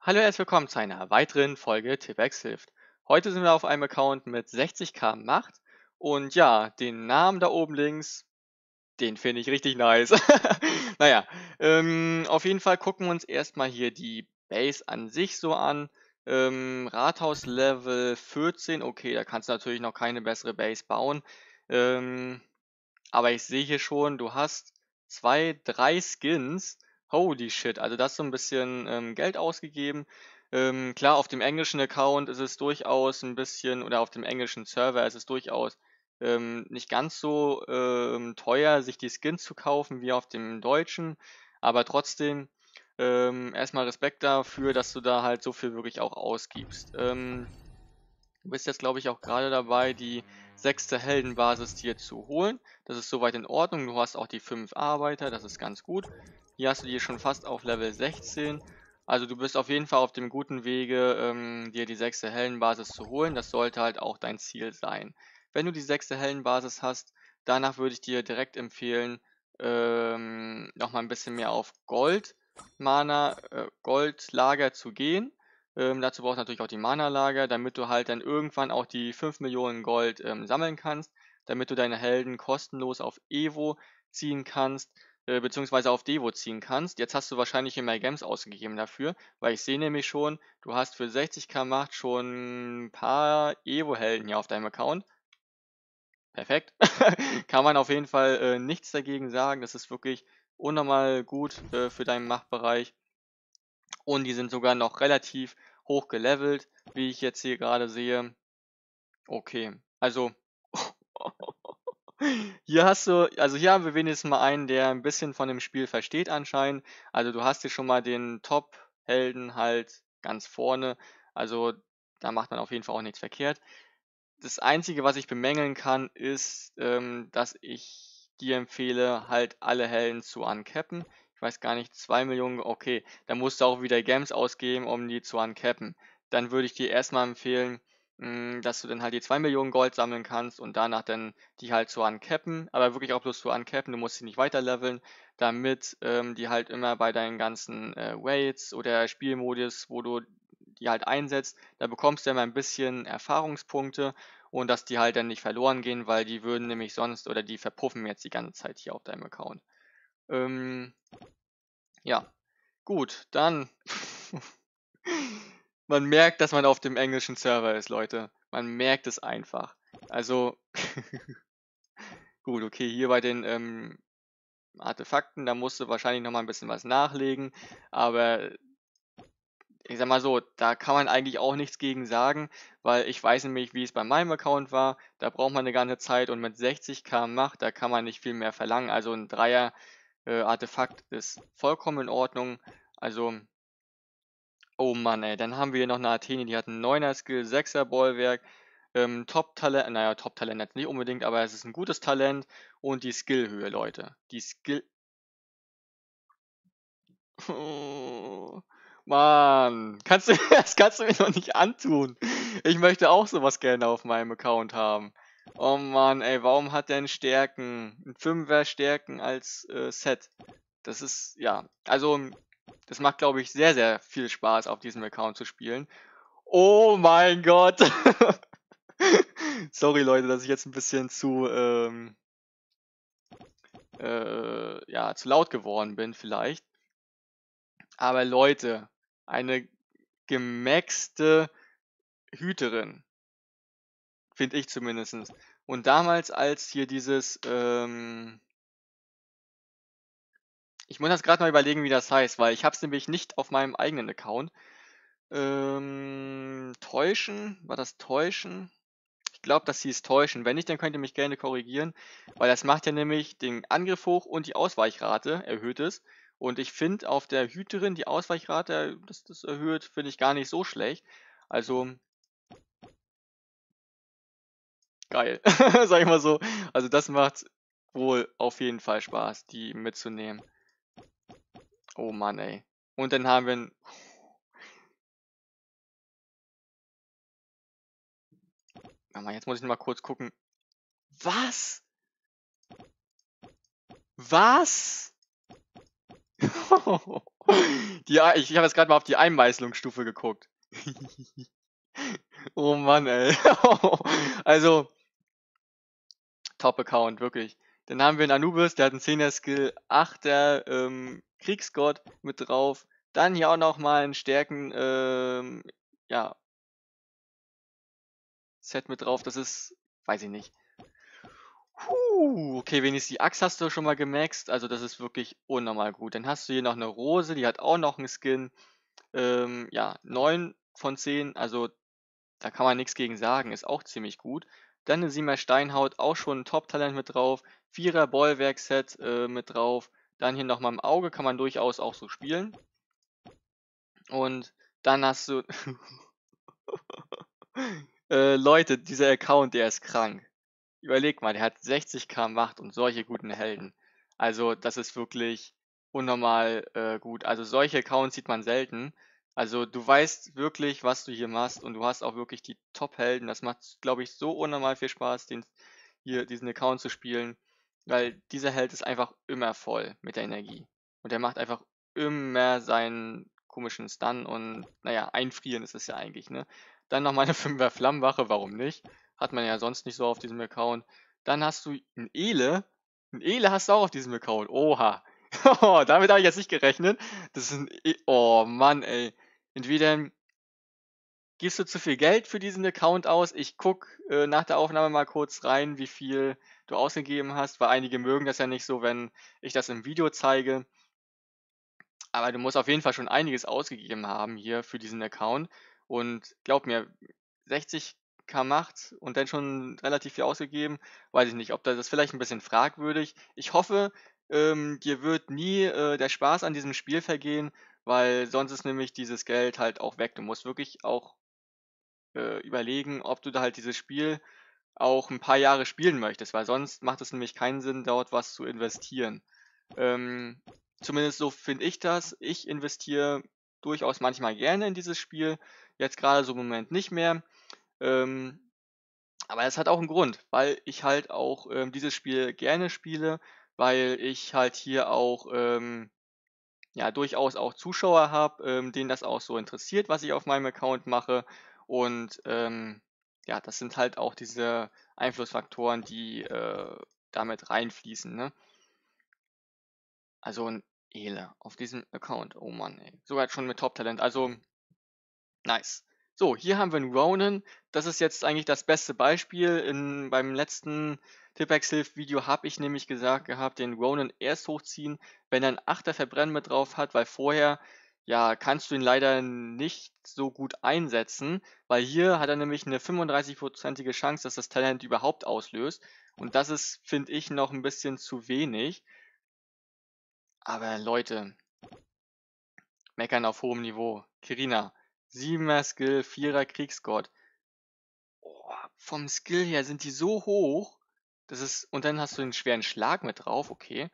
Hallo, herzlich willkommen zu einer weiteren Folge TipX hilft. Heute sind wir auf einem Account mit 60k Macht und ja, den Namen da oben links, den finde ich richtig nice. naja, ähm, auf jeden Fall gucken wir uns erstmal hier die Base an sich so an. Ähm, Rathaus Level 14, okay, da kannst du natürlich noch keine bessere Base bauen. Ähm, aber ich sehe hier schon, du hast zwei, drei Skins. Holy shit, also das so ein bisschen ähm, Geld ausgegeben. Ähm, klar, auf dem englischen Account ist es durchaus ein bisschen, oder auf dem englischen Server ist es durchaus ähm, nicht ganz so ähm, teuer, sich die Skins zu kaufen wie auf dem deutschen. Aber trotzdem ähm, erstmal Respekt dafür, dass du da halt so viel wirklich auch ausgibst. Ähm, du bist jetzt, glaube ich, auch gerade dabei, die sechste Heldenbasis dir zu holen. Das ist soweit in Ordnung. Du hast auch die 5 Arbeiter, das ist ganz gut. Hier hast du die schon fast auf Level 16. Also du bist auf jeden Fall auf dem guten Wege, ähm, dir die sechste Heldenbasis zu holen. Das sollte halt auch dein Ziel sein. Wenn du die sechste Heldenbasis hast, danach würde ich dir direkt empfehlen, ähm, nochmal ein bisschen mehr auf Gold, Mana, äh, Gold-Lager zu gehen ähm, dazu brauchst du natürlich auch die Mana-Lager, damit du halt dann irgendwann auch die 5 Millionen Gold ähm, sammeln kannst, damit du deine Helden kostenlos auf Evo ziehen kannst, äh, beziehungsweise auf Devo ziehen kannst. Jetzt hast du wahrscheinlich hier mehr Gems ausgegeben dafür, weil ich sehe nämlich schon, du hast für 60k Macht schon ein paar Evo-Helden hier auf deinem Account. Perfekt. Kann man auf jeden Fall äh, nichts dagegen sagen. Das ist wirklich unnormal gut äh, für deinen Machtbereich. Und die sind sogar noch relativ hoch gelevelt, wie ich jetzt hier gerade sehe. Okay, also hier hast du, also hier haben wir wenigstens mal einen, der ein bisschen von dem Spiel versteht anscheinend. Also du hast hier schon mal den Top-Helden halt ganz vorne. Also da macht man auf jeden Fall auch nichts verkehrt. Das Einzige, was ich bemängeln kann, ist, ähm, dass ich dir empfehle, halt alle Helden zu uncappen ich weiß gar nicht, 2 Millionen, okay, dann musst du auch wieder Games ausgeben, um die zu uncappen. Dann würde ich dir erstmal empfehlen, mm, dass du dann halt die 2 Millionen Gold sammeln kannst und danach dann die halt zu uncappen, aber wirklich auch bloß zu uncappen, du musst sie nicht weiter leveln, damit ähm, die halt immer bei deinen ganzen äh, Weights oder Spielmodus, wo du die halt einsetzt, da bekommst du immer ein bisschen Erfahrungspunkte und dass die halt dann nicht verloren gehen, weil die würden nämlich sonst oder die verpuffen jetzt die ganze Zeit hier auf deinem Account. Ähm, ja, gut, dann. man merkt, dass man auf dem englischen Server ist, Leute. Man merkt es einfach. Also, gut, okay, hier bei den ähm, Artefakten, da musst du wahrscheinlich nochmal ein bisschen was nachlegen. Aber ich sag mal so, da kann man eigentlich auch nichts gegen sagen, weil ich weiß nämlich, wie es bei meinem Account war. Da braucht man eine ganze Zeit und mit 60k Macht, da kann man nicht viel mehr verlangen. Also ein Dreier äh, Artefakt ist vollkommen in Ordnung. Also, oh Mann, ey. Dann haben wir hier noch eine Athene, die hat einen 9er Skill, 6er Bollwerk, ähm, Top-Talent, naja, Top-Talent jetzt nicht unbedingt, aber es ist ein gutes Talent und die Skillhöhe, Leute. Die Skill. Oh, Mann, kannst du, das kannst du mir noch nicht antun. Ich möchte auch sowas gerne auf meinem Account haben. Oh Mann, ey, warum hat der einen Stärken? Ein Fünfer Stärken als äh, Set. Das ist, ja, also, das macht, glaube ich, sehr, sehr viel Spaß, auf diesem Account zu spielen. Oh mein Gott! Sorry, Leute, dass ich jetzt ein bisschen zu, ähm, äh, ja, zu laut geworden bin, vielleicht. Aber Leute, eine gemaxte Hüterin Finde ich zumindest. Und damals, als hier dieses, ähm, ich muss das gerade mal überlegen, wie das heißt, weil ich habe es nämlich nicht auf meinem eigenen Account. Ähm, täuschen, war das täuschen? Ich glaube, das hieß täuschen. Wenn nicht, dann könnt ihr mich gerne korrigieren, weil das macht ja nämlich den Angriff hoch und die Ausweichrate erhöht es. Und ich finde auf der Hüterin die Ausweichrate, das, das erhöht, finde ich gar nicht so schlecht. Also geil, sag ich mal so. Also das macht wohl auf jeden Fall Spaß, die mitzunehmen. Oh Mann, ey. Und dann haben wir ein... Mann, jetzt muss ich mal kurz gucken. Was? Was? die, ich ich habe jetzt gerade mal auf die Einmeißlungsstufe geguckt. oh Mann, ey. also, Top-Account, wirklich. Dann haben wir einen Anubis, der hat einen 10er Skill, 8er ähm, Kriegsgott mit drauf. Dann hier auch nochmal einen Stärken, ähm, ja, Set mit drauf. Das ist, weiß ich nicht. Huh, okay, wenigstens die Axt hast du schon mal gemaxt. Also das ist wirklich unnormal gut. Dann hast du hier noch eine Rose, die hat auch noch einen Skin. Ähm, ja, 9 von 10. Also da kann man nichts gegen sagen. Ist auch ziemlich gut. Dann eine Sima Steinhaut, auch schon ein Top-Talent mit drauf. Vierer Bollwerk-Set äh, mit drauf. Dann hier nochmal im Auge, kann man durchaus auch so spielen. Und dann hast du... äh, Leute, dieser Account, der ist krank. Überleg mal, der hat 60k Macht und solche guten Helden. Also das ist wirklich unnormal äh, gut. Also solche Accounts sieht man selten. Also du weißt wirklich, was du hier machst und du hast auch wirklich die Top-Helden. Das macht, glaube ich, so unnormal viel Spaß, den, hier diesen Account zu spielen, weil dieser Held ist einfach immer voll mit der Energie. Und er macht einfach immer seinen komischen Stun und, naja, einfrieren ist es ja eigentlich, ne? Dann noch mal eine 5er Flammenwache, warum nicht? Hat man ja sonst nicht so auf diesem Account. Dann hast du ein Ele. Ein Ele hast du auch auf diesem Account. Oha. Oh, damit habe ich jetzt nicht gerechnet. Das ist ein... E oh Mann, ey. Entweder gibst du zu viel Geld für diesen Account aus. Ich gucke äh, nach der Aufnahme mal kurz rein, wie viel du ausgegeben hast, weil einige mögen das ja nicht so, wenn ich das im Video zeige. Aber du musst auf jeden Fall schon einiges ausgegeben haben hier für diesen Account. Und glaub mir, 60k macht und dann schon relativ viel ausgegeben, weiß ich nicht, ob das, das ist vielleicht ein bisschen fragwürdig. Ich hoffe, ähm, dir wird nie äh, der Spaß an diesem Spiel vergehen weil sonst ist nämlich dieses Geld halt auch weg. Du musst wirklich auch äh, überlegen, ob du da halt dieses Spiel auch ein paar Jahre spielen möchtest, weil sonst macht es nämlich keinen Sinn, dort was zu investieren. Ähm, zumindest so finde ich das. Ich investiere durchaus manchmal gerne in dieses Spiel, jetzt gerade so im Moment nicht mehr. Ähm, aber das hat auch einen Grund, weil ich halt auch ähm, dieses Spiel gerne spiele, weil ich halt hier auch ähm, ja durchaus auch Zuschauer habe, ähm, denen das auch so interessiert, was ich auf meinem Account mache. Und ähm, ja, das sind halt auch diese Einflussfaktoren, die äh, damit reinfließen. Ne? Also ein Ele auf diesem Account. Oh Mann, ey. Sogar schon mit Top-Talent. Also, nice. So, hier haben wir einen Ronin. Das ist jetzt eigentlich das beste Beispiel. In, beim letzten Tippex hilf Video habe ich nämlich gesagt gehabt, den Ronin erst hochziehen, wenn er einen Achter Verbrennen mit drauf hat, weil vorher ja, kannst du ihn leider nicht so gut einsetzen, weil hier hat er nämlich eine 35-prozentige Chance, dass das Talent überhaupt auslöst. Und das ist, finde ich, noch ein bisschen zu wenig. Aber Leute, meckern auf hohem Niveau. Kirina, 7er Skill, 4er Kriegsgott. Oh, vom Skill her sind die so hoch. Das ist, und dann hast du den schweren Schlag mit drauf, okay.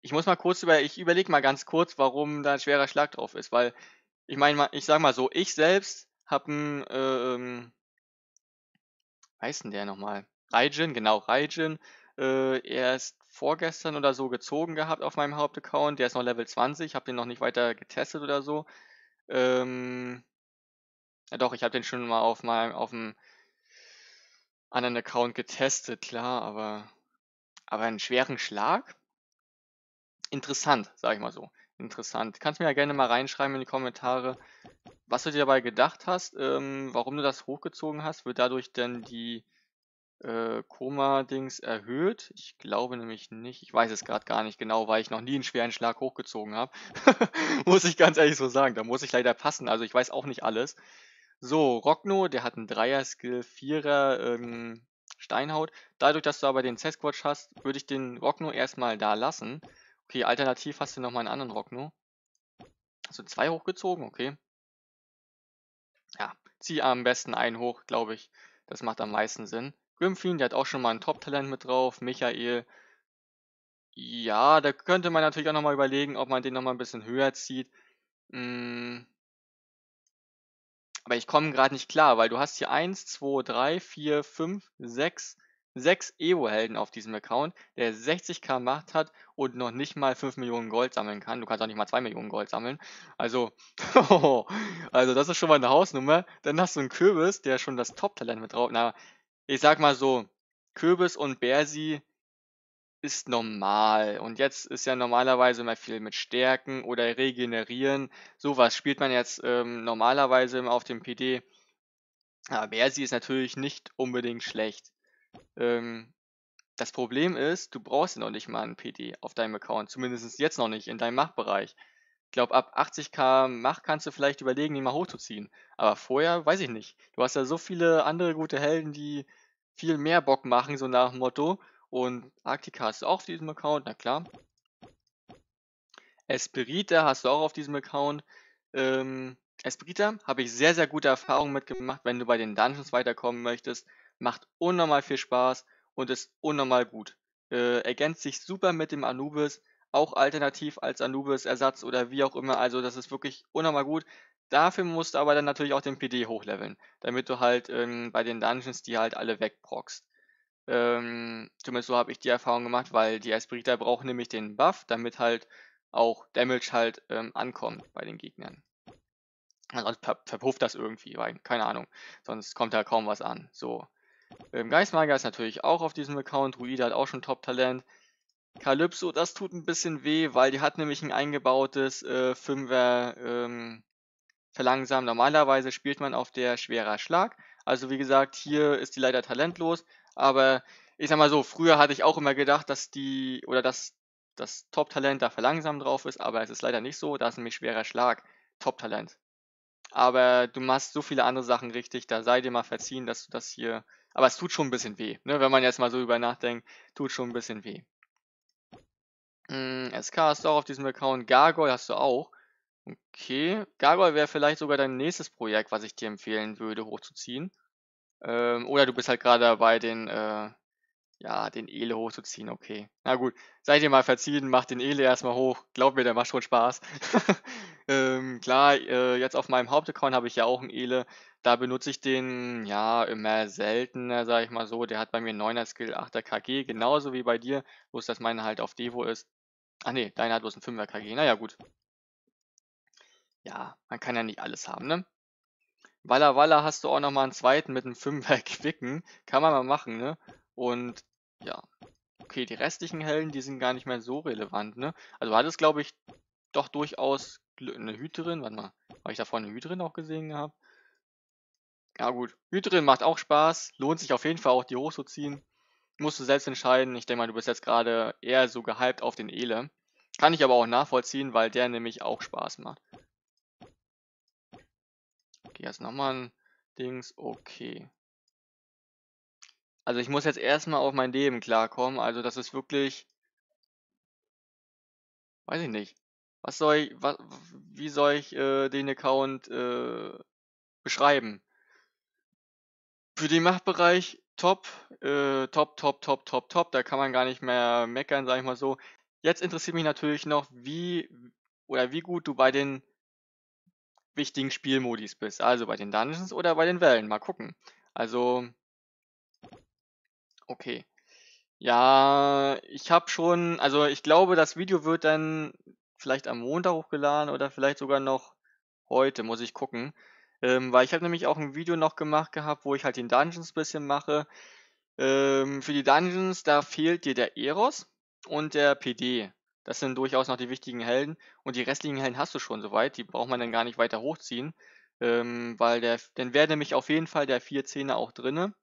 Ich muss mal kurz über, ich überlege mal ganz kurz, warum da ein schwerer Schlag drauf ist, weil ich meine, ich sag mal so, ich selbst hab ein, ähm, heißt denn der nochmal? Raijin, genau, Raijin, äh, erst vorgestern oder so gezogen gehabt auf meinem Hauptaccount, der ist noch Level 20, habe den noch nicht weiter getestet oder so. Ähm, ja doch, ich habe den schon mal auf meinem, auf dem an einen Account getestet, klar, aber, aber einen schweren Schlag? Interessant, sag ich mal so. Interessant. Kannst mir ja gerne mal reinschreiben in die Kommentare, was du dir dabei gedacht hast, ähm, warum du das hochgezogen hast. Wird dadurch denn die äh, Koma-Dings erhöht? Ich glaube nämlich nicht. Ich weiß es gerade gar nicht genau, weil ich noch nie einen schweren Schlag hochgezogen habe. muss ich ganz ehrlich so sagen. Da muss ich leider passen. Also ich weiß auch nicht alles. So, Rockno, der hat einen Dreier-Skill, Vierer, ähm, Steinhaut. Dadurch, dass du aber den Sasquatch hast, würde ich den Rockno erstmal da lassen. Okay, alternativ hast du nochmal einen anderen Rockno. Also zwei hochgezogen, okay. Ja, zieh am besten einen hoch, glaube ich. Das macht am meisten Sinn. Grimfin, der hat auch schon mal ein Top-Talent mit drauf. Michael. Ja, da könnte man natürlich auch nochmal überlegen, ob man den nochmal ein bisschen höher zieht. Hm, aber ich komme gerade nicht klar, weil du hast hier 1, 2, 3, 4, 5, 6, 6 Evo-Helden auf diesem Account, der 60k Macht hat und noch nicht mal 5 Millionen Gold sammeln kann. Du kannst auch nicht mal 2 Millionen Gold sammeln. Also, also das ist schon mal eine Hausnummer. Dann hast du einen Kürbis, der schon das Top-Talent mit drauf. Na, ich sag mal so, Kürbis und Bersi ist normal. Und jetzt ist ja normalerweise immer viel mit Stärken oder Regenerieren. Sowas spielt man jetzt ähm, normalerweise auf dem PD. Aber Bersi ist natürlich nicht unbedingt schlecht. Ähm, das Problem ist, du brauchst ja noch nicht mal einen PD auf deinem Account. Zumindest jetzt noch nicht, in deinem Machbereich. Ich glaube, ab 80k Mach kannst du vielleicht überlegen, ihn mal hochzuziehen. Aber vorher, weiß ich nicht. Du hast ja so viele andere gute Helden, die viel mehr Bock machen, so nach dem Motto und Arktika hast du auch auf diesem Account, na klar. Esperita hast du auch auf diesem Account. Ähm, Esperita habe ich sehr, sehr gute Erfahrungen mitgemacht, wenn du bei den Dungeons weiterkommen möchtest. Macht unnormal viel Spaß und ist unnormal gut. Äh, ergänzt sich super mit dem Anubis, auch alternativ als Anubis-Ersatz oder wie auch immer. Also das ist wirklich unnormal gut. Dafür musst du aber dann natürlich auch den PD hochleveln, damit du halt ähm, bei den Dungeons die halt alle wegprockst. Ähm, zumindest so habe ich die Erfahrung gemacht, weil die Esperita braucht nämlich den Buff, damit halt auch Damage halt ähm, ankommt bei den Gegnern. Also sonst ver verpufft das irgendwie, weil, keine Ahnung. Sonst kommt da kaum was an. So. Ähm, Geistmager ist natürlich auch auf diesem Account. Druide hat auch schon Top-Talent. Kalypso, das tut ein bisschen weh, weil die hat nämlich ein eingebautes äh, Fünfer ähm, verlangsamt. Normalerweise spielt man auf der schwerer Schlag. Also wie gesagt, hier ist die leider talentlos. Aber ich sag mal so, früher hatte ich auch immer gedacht, dass die oder dass das Top-Talent da verlangsamt drauf ist, aber es ist leider nicht so. Da ist nämlich schwerer Schlag. Top-Talent. Aber du machst so viele andere Sachen richtig, da sei dir mal verziehen, dass du das hier. Aber es tut schon ein bisschen weh, ne? wenn man jetzt mal so über nachdenkt, tut schon ein bisschen weh. Hm, SK hast du auch auf diesem Account, Gargoyle hast du auch. Okay, Gargoyle wäre vielleicht sogar dein nächstes Projekt, was ich dir empfehlen würde, hochzuziehen. Ähm, oder du bist halt gerade dabei, den, äh, ja, den Ele hochzuziehen, okay. Na gut, seid ihr mal verziehen, macht den Ele erstmal hoch. Glaub mir, der macht schon Spaß. ähm, klar, äh, jetzt auf meinem Hauptaccount habe ich ja auch einen Ele. Da benutze ich den, ja, immer seltener, sage ich mal so. Der hat bei mir 9er Skill, 8er KG, genauso wie bei dir. wo es das meine halt auf Devo ist. Ah ne, deiner hat bloß ein 5er KG. Naja, gut. Ja, man kann ja nicht alles haben, ne? Walla Walla hast du auch nochmal einen zweiten mit einem Fünfer Quicken. Kann man mal machen, ne? Und ja. Okay, die restlichen Helden, die sind gar nicht mehr so relevant, ne? Also hat es, glaube ich, doch durchaus eine Hüterin. Warte mal, habe ich da vorne eine Hüterin auch gesehen gehabt? Ja gut, Hüterin macht auch Spaß. Lohnt sich auf jeden Fall auch, die hochzuziehen. Musst du selbst entscheiden. Ich denke mal, du bist jetzt gerade eher so gehypt auf den Ele. Kann ich aber auch nachvollziehen, weil der nämlich auch Spaß macht. Okay, jetzt nochmal ein Dings. Okay. Also ich muss jetzt erstmal auf mein Leben klarkommen. Also das ist wirklich... Weiß ich nicht. Was soll ich... Was, wie soll ich äh, den Account äh, beschreiben? Für den Machtbereich top, äh, top, top, top, top, top. Da kann man gar nicht mehr meckern, sag ich mal so. Jetzt interessiert mich natürlich noch, wie oder wie gut du bei den wichtigen Spielmodis bist. Also bei den Dungeons oder bei den Wellen. Mal gucken. Also, okay. Ja, ich habe schon, also ich glaube, das Video wird dann vielleicht am Montag hochgeladen oder vielleicht sogar noch heute, muss ich gucken. Ähm, weil ich habe nämlich auch ein Video noch gemacht gehabt, wo ich halt den Dungeons bisschen mache. Ähm, für die Dungeons, da fehlt dir der Eros und der PD. Das sind durchaus noch die wichtigen Helden. Und die restlichen Helden hast du schon soweit. Die braucht man dann gar nicht weiter hochziehen. Ähm, weil der, dann wäre nämlich auf jeden Fall der 4 Zehner auch drinne.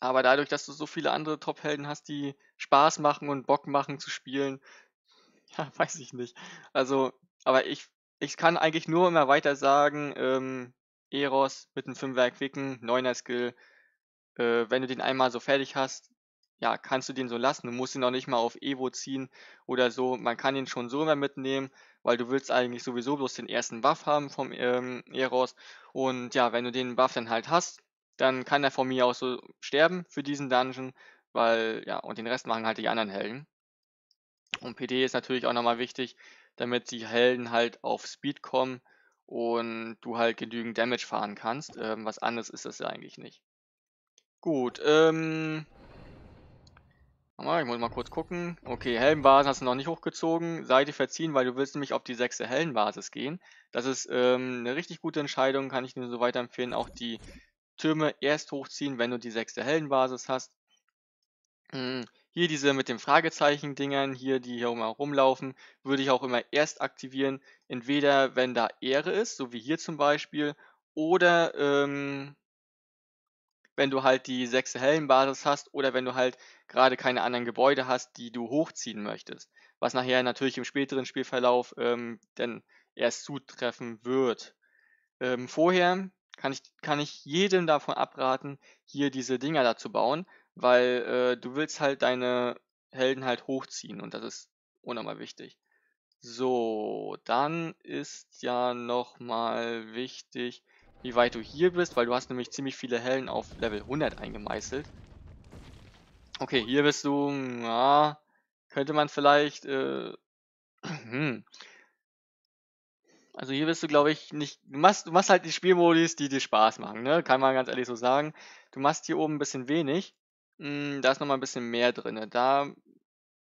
Aber dadurch, dass du so viele andere Top-Helden hast, die Spaß machen und Bock machen zu spielen, ja, weiß ich nicht. Also, aber ich, ich kann eigentlich nur immer weiter sagen, ähm, Eros mit einem 5er Quicken, 9er Skill, äh, wenn du den einmal so fertig hast, ja, kannst du den so lassen. Du musst ihn auch nicht mal auf Evo ziehen oder so. Man kann ihn schon so immer mitnehmen, weil du willst eigentlich sowieso bloß den ersten Buff haben vom ähm, Eros. Und ja, wenn du den Buff dann halt hast, dann kann er von mir auch so sterben für diesen Dungeon, weil, ja, und den Rest machen halt die anderen Helden. Und PD ist natürlich auch nochmal wichtig, damit die Helden halt auf Speed kommen und du halt genügend Damage fahren kannst. Ähm, was anderes ist das ja eigentlich nicht. Gut, ähm, ich muss mal kurz gucken. Okay, Hellenvasen hast du noch nicht hochgezogen. Seite verziehen, weil du willst nämlich auf die sechste Hellenbasis gehen. Das ist ähm, eine richtig gute Entscheidung, kann ich nur so weiterempfehlen. Auch die Türme erst hochziehen, wenn du die sechste Hellenbasis hast. Hm, hier diese mit den Fragezeichen-Dingern, hier die hier rumlaufen, würde ich auch immer erst aktivieren. Entweder wenn da Ehre ist, so wie hier zum Beispiel, oder ähm, wenn du halt die sechste Hellenbasis hast oder wenn du halt gerade keine anderen Gebäude hast, die du hochziehen möchtest. Was nachher natürlich im späteren Spielverlauf ähm, dann erst zutreffen wird. Ähm, vorher kann ich, kann ich jedem davon abraten, hier diese Dinger da zu bauen, weil äh, du willst halt deine Helden halt hochziehen und das ist unnormal wichtig. So, dann ist ja nochmal wichtig, wie weit du hier bist, weil du hast nämlich ziemlich viele Hellen auf Level 100 eingemeißelt. Okay, hier bist du, ja, könnte man vielleicht, äh, hm. also hier bist du, glaube ich, nicht, du machst, du machst halt die Spielmodis, die dir Spaß machen, ne, kann man ganz ehrlich so sagen. Du machst hier oben ein bisschen wenig, mh, hm, da ist nochmal ein bisschen mehr drin, da,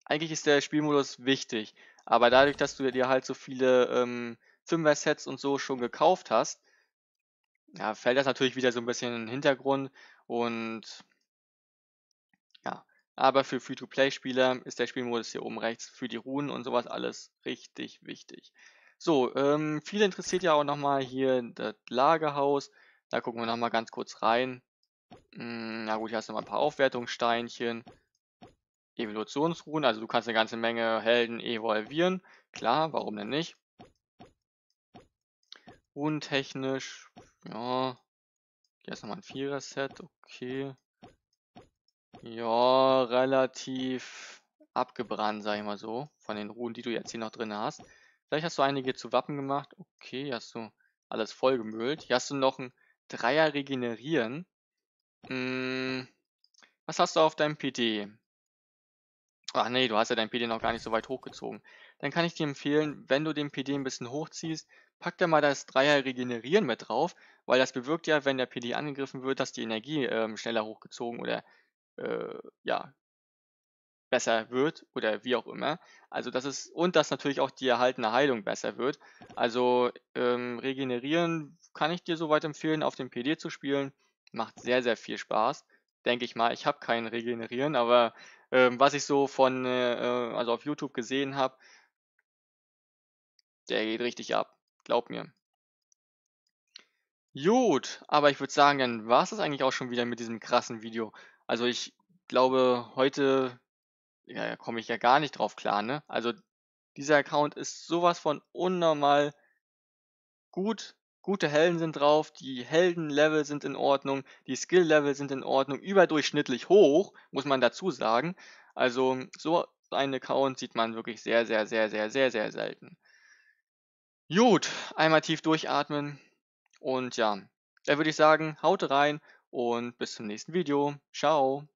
eigentlich ist der Spielmodus wichtig, aber dadurch, dass du dir halt so viele, ähm, Firmware-Sets und so schon gekauft hast, ja, fällt das natürlich wieder so ein bisschen in den Hintergrund und ja, aber für Free-to-Play-Spieler ist der Spielmodus hier oben rechts für die Runen und sowas alles richtig wichtig. So, ähm, viele interessiert ja auch nochmal hier das Lagerhaus. Da gucken wir nochmal ganz kurz rein. Hm, na gut, hier hast du mal ein paar Aufwertungssteinchen. Evolutionsruhen, also du kannst eine ganze Menge Helden evolvieren. Klar, warum denn nicht? Rundentechnisch ja. Hier ist nochmal ein Vierer-Set, okay. Ja, relativ abgebrannt, sag ich mal so, von den Ruhen, die du jetzt hier noch drin hast. Vielleicht hast du einige zu Wappen gemacht. Okay, hier hast du alles vollgemüllt. Hier hast du noch ein Dreier regenerieren. Hm, was hast du auf deinem PD? Ach nee, du hast ja dein PD noch gar nicht so weit hochgezogen. Dann kann ich dir empfehlen, wenn du den PD ein bisschen hochziehst, pack dir mal das Dreier regenerieren mit drauf weil das bewirkt ja, wenn der PD angegriffen wird, dass die Energie ähm, schneller hochgezogen oder äh, ja besser wird oder wie auch immer. Also das ist und dass natürlich auch die erhaltene Heilung besser wird. Also ähm, regenerieren kann ich dir soweit empfehlen, auf dem PD zu spielen. Macht sehr sehr viel Spaß, denke ich mal. Ich habe keinen regenerieren, aber ähm, was ich so von äh, äh also auf YouTube gesehen habe, der geht richtig ab. Glaub mir. Gut, aber ich würde sagen, dann war es das eigentlich auch schon wieder mit diesem krassen Video. Also ich glaube, heute ja, komme ich ja gar nicht drauf klar, ne? Also dieser Account ist sowas von unnormal gut. Gute Helden sind drauf, die Heldenlevel sind in Ordnung, die Skilllevel sind in Ordnung, überdurchschnittlich hoch, muss man dazu sagen. Also so einen Account sieht man wirklich sehr, sehr, sehr, sehr, sehr, sehr selten. Gut, einmal tief durchatmen. Und ja, da würde ich sagen, haut rein und bis zum nächsten Video. Ciao.